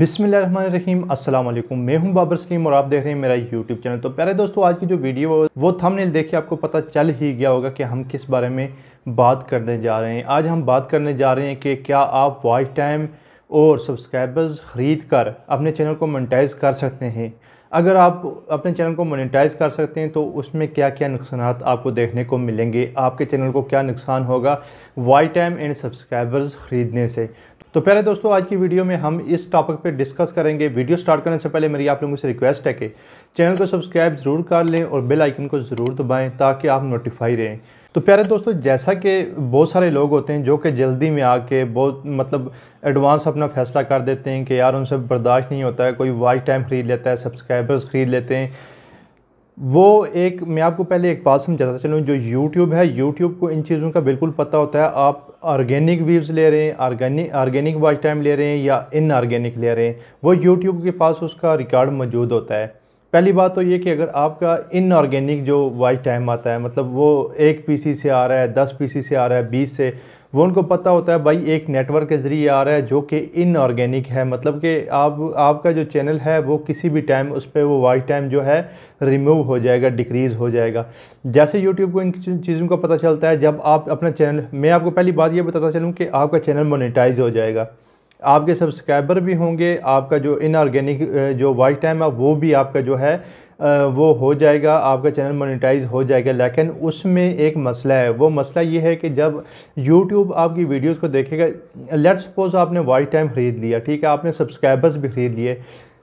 बिसमीम अस्सलाम वालेकुम मैं हूं बाबर सलीम और आप देख रहे हैं मेरा यूट्यूब चैनल तो प्यारे दोस्तों आज की जो वीडियो है वो थंबनेल देखिए आपको पता चल ही गया होगा कि हम किस बारे में बात करने जा रहे हैं आज हम बात करने जा रहे हैं कि क्या आप वॉच टाइम और सब्सक्राइबर्स ख़रीद कर अपने चैनल को मोनिटाइज कर सकते हैं अगर आप अपने चैनल को मोनिटाइज कर सकते हैं तो उसमें क्या क्या नुकसान आपको देखने को मिलेंगे आपके चैनल को क्या नुकसान होगा वाई टाइम एंड सब्सक्राइबर्स ख़रीदने से तो पहले दोस्तों आज की वीडियो में हम इस टॉपिक पे डिस्कस करेंगे वीडियो स्टार्ट करने से पहले मेरी आप लोगों से रिक्वेस्ट है कि चैनल को सब्सक्राइब ज़रूर कर लें और बेल आइकन को ज़रूर दबाएं ताकि आप नोटिफाई रहें तो प्यारे दोस्तों जैसा कि बहुत सारे लोग होते हैं जो कि जल्दी में आके बहुत मतलब एडवांस अपना फैसला कर देते हैं कि यार उनसे बर्दाश्त नहीं होता है कोई वॉच टाइम ख़रीद लेता है सब्सक्राइबर्स ख़रीद लेते हैं वो एक मैं आपको पहले एक बात समझाता चलूँ जो यूट्यूब है यूट्यूब को इन चीज़ों का बिल्कुल पता होता है आप ऑर्गेनिक व्यूज़ ले रहे हैं ऑर्गेनिक ऑर्गेनिक वॉच टाइम ले रहे हैं या इन ऑर्गेनिक ले रहे हैं वो यूट्यूब के पास उसका रिकॉर्ड मौजूद होता है पहली बात तो ये कि अगर आपका इन ऑर्गेनिक जो वॉच टाइम आता है मतलब वो एक पी से आ रहा है दस पी से आ रहा है बीस से वो उनको पता होता है भाई एक नेटवर्क के ज़रिए आ रहा है जो कि इनऑर्गेनिक है मतलब कि आप आपका जो चैनल है वो किसी भी टाइम उस पर वो वाइट टाइम जो है रिमूव हो जाएगा डिक्रीज़ हो जाएगा जैसे यूट्यूब को इन चीज़ों का पता चलता है जब आप अपना चैनल मैं आपको पहली बात ये बताता चलूँ कि आपका चैनल मोनिटाइज हो जाएगा आपके सब्सक्राइबर भी होंगे आपका जो इनऑर्गेनिक जो वाइट टाइम है वो भी आपका जो है वो हो जाएगा आपका चैनल मोनेटाइज हो जाएगा लेकिन उसमें एक मसला है वो मसला ये है कि जब यूट्यूब आपकी वीडियोस को देखेगा लेट्स सपोज आपने वॉच टाइम ख़रीद लिया ठीक है आपने सब्सक्राइबर्स भी ख़रीद लिए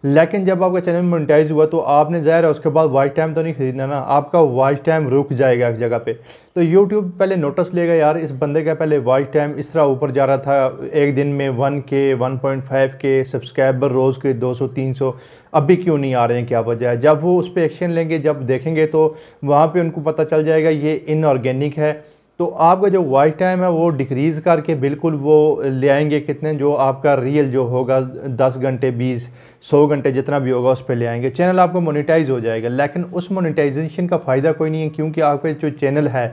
लेकिन जब आपका चैनल मोनिटाइज हुआ तो आपने ज़ाहिर है उसके बाद वॉच टाइम तो नहीं खरीदना ना आपका वॉच टाइम रुक जाएगा एक जगह पे तो यूट्यूब पहले नोटिस लेगा यार इस बंदे का पहले वॉच टाइम इस तरह ऊपर जा रहा था एक दिन में one K one point five K subscriber रोज़ के दो सौ तीन सौ अभी क्यों नहीं आ रहे हैं क्या वजह है जब वो उस पर एक्शन लेंगे जब देखेंगे तो वहाँ पर उनको पता चल जाएगा ये इनऑर्गेनिक है तो आपका जो वॉइस टाइम है वो डिक्रीज़ करके बिल्कुल वो ले आएंगे कितने जो आपका रियल जो होगा दस घंटे बीस सौ घंटे जितना भी होगा उस पर ले आएंगे चैनल आपको मोनेटाइज हो जाएगा लेकिन उस मोनेटाइजेशन का फ़ायदा कोई नहीं है क्योंकि आपका जो चैनल है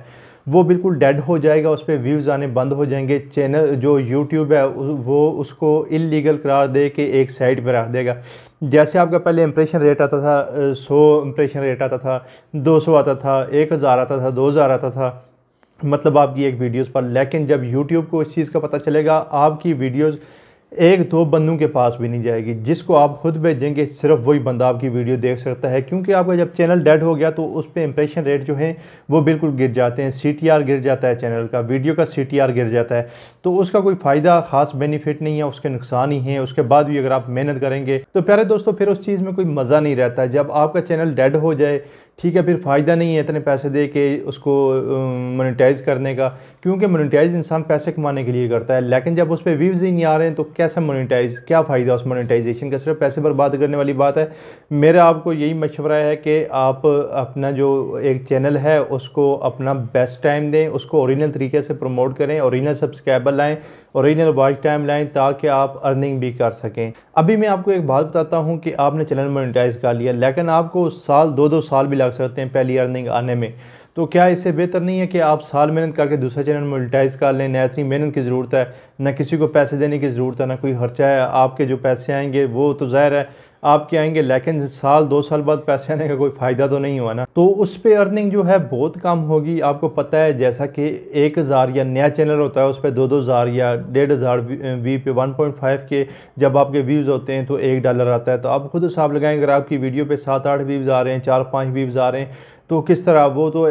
वो बिल्कुल डेड हो जाएगा उस पर व्यूज़ आने बंद हो जाएंगे चैनल जो यूट्यूब है वो उसको इलीगल करार दे के एक साइड पर रख देगा जैसे आपका पहले इंप्रेशन रेट आता था सौ इंप्रेशन रेट आता था दो सौ आता था एक हज़ार आता था दो हज़ार आता था मतलब आपकी एक वीडियोस पर लेकिन जब यूट्यूब को इस चीज़ का पता चलेगा आपकी वीडियोस एक दो बंदों के पास भी नहीं जाएगी जिसको आप खुद भेजेंगे सिर्फ वही बंदा आपकी वीडियो देख सकता है क्योंकि आपका जब चैनल डेड हो गया तो उस पर इंप्रेशन रेट जो है वो बिल्कुल गिर जाते हैं सी गिर जाता है चैनल का वीडियो का सी गिर जाता है तो उसका कोई फ़ायदा खास बेनिफिट नहीं है उसके नुकसान ही हैं उसके बाद भी अगर आप मेहनत करेंगे तो प्यारे दोस्तों फिर उस चीज़ में कोई मज़ा नहीं रहता जब आपका चैनल डेड हो जाए ठीक है फिर फ़ायदा नहीं है इतने पैसे दे के उसको मोनेटाइज करने का क्योंकि मोनेटाइज इंसान पैसे कमाने के लिए करता है लेकिन जब उस पर व्यूज़ ही नहीं आ रहे हैं तो कैसे मोनेटाइज क्या फ़ायदा उस मोनेटाइजेशन का सिर्फ पैसे बर्बाद करने वाली बात है मेरा आपको यही मशवरा है कि आप अपना जो एक चैनल है उसको अपना बेस्ट टाइम दें उसको औरिजिनल तरीके से प्रमोट करें औरिजिनल सब्सक्राइबर लाएँ औरिजिनल वॉच टाइम लाएँ ताकि आप अर्निंग भी कर सकें अभी मैं आपको एक बात बताता हूँ कि आपने चैनल मोनिटाइज कर लिया लेकिन आपको साल दो दो साल भी लग सकते हैं पहली अर्निंग आने में तो क्या इससे बेहतर नहीं है कि आप साल मेहनत करके दूसरा चैनल मोनिटाइज़ कर लें ना इतनी मेहनत की ज़रूरत है ना किसी को पैसे देने की ज़रूरत है ना कोई खर्चा है आपके जो पैसे आएंगे वो तो ज़ाहिर है आपके आएंगे लेकिन साल दो साल बाद पैसे आने का कोई फ़ायदा तो नहीं हुआ ना तो उस पर अर्निंग जो है बहुत कम होगी आपको पता है जैसा कि एक हज़ार या नया चैनल होता है उस पर दो दो हज़ार या डेढ़ हज़ार वी पे वन पॉइंट फाइव के जब आपके व्यूज़ होते हैं तो एक डॉलर आता है तो आप खुद हिसाब लगाएं अगर आपकी वीडियो पर सात आठ व्यूज़ आ रहे हैं चार पाँच व्यूज़ आ रहे हैं तो किस तरह वो तो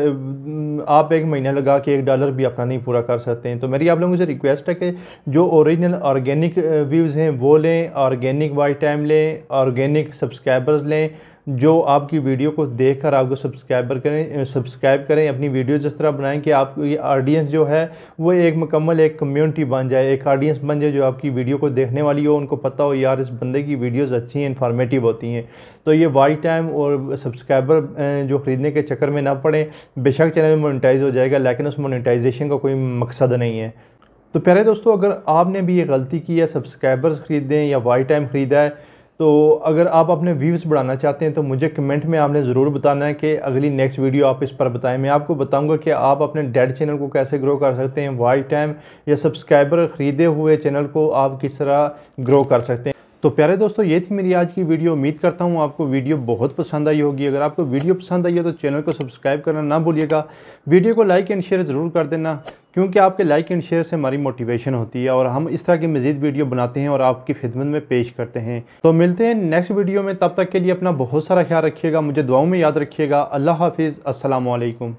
आप एक महीना लगा के एक डॉलर भी अपना नहीं पूरा कर सकते हैं तो मेरी आप लोगों से रिक्वेस्ट है कि जो ओरिजिनल ऑर्गेनिक व्यूज़ हैं वो लें ऑर्गेनिक वाइट टाइम लें ऑर्गेनिक सब्सक्राइबर्स लें जो आपकी वीडियो को देख कर आपको सब्सक्राइबर करें सब्सक्राइब करें अपनी वीडियो जिस तरह बनाएं कि आपकी ऑडियंस जो है वो एक मुकम्मल एक कम्युनिटी बन जाए एक ऑडियंस बन जाए जो आपकी वीडियो को देखने वाली हो उनको पता हो यार इस बंदे की वीडियोज़ अच्छी हैं इन्फॉर्मेटिव होती हैं तो ये वाई टाइम और सब्सक्राइबर जो ख़रीदने के चक्कर में ना पड़ें बेशक चैनल मोनिटाइज हो जाएगा लेकिन उस मोनिटाइजेशन का कोई मकसद नहीं है तो प्यारे दोस्तों अगर आपने भी ये गलती की है सब्सक्राइबर्स ख़रीदें या वाई टाइम ख़रीदा है तो अगर आप अपने व्यूज़ बढ़ाना चाहते हैं तो मुझे कमेंट में आपने ज़रूर बताना है कि अगली नेक्स्ट वीडियो आप इस पर बताएं मैं आपको बताऊंगा कि आप अपने डेड चैनल को कैसे ग्रो कर सकते हैं वाइट टाइम या सब्सक्राइबर ख़रीदे हुए चैनल को आप किस तरह ग्रो कर सकते हैं तो प्यारे दोस्तों ये थी मेरी आज की वीडियो उम्मीद करता हूँ आपको वीडियो बहुत पसंद आई होगी अगर आपको वीडियो पसंद आई है तो चैनल को सब्सक्राइब करना ना भूलिएगा वीडियो को लाइक एंड शेयर ज़रूर कर देना क्योंकि आपके लाइक एंड शेयर से हमारी मोटिवेशन होती है और हम इस तरह की मज़ीद वीडियो बनाते हैं और आपकी खिदमत में पेश करते हैं तो मिलते हैं नेक्स्ट वीडियो में तब तक के लिए अपना बहुत सारा ख्याल रखिएगा मुझे दुआओं में याद रखिएगा अल्लाह हाफिज़ असलकम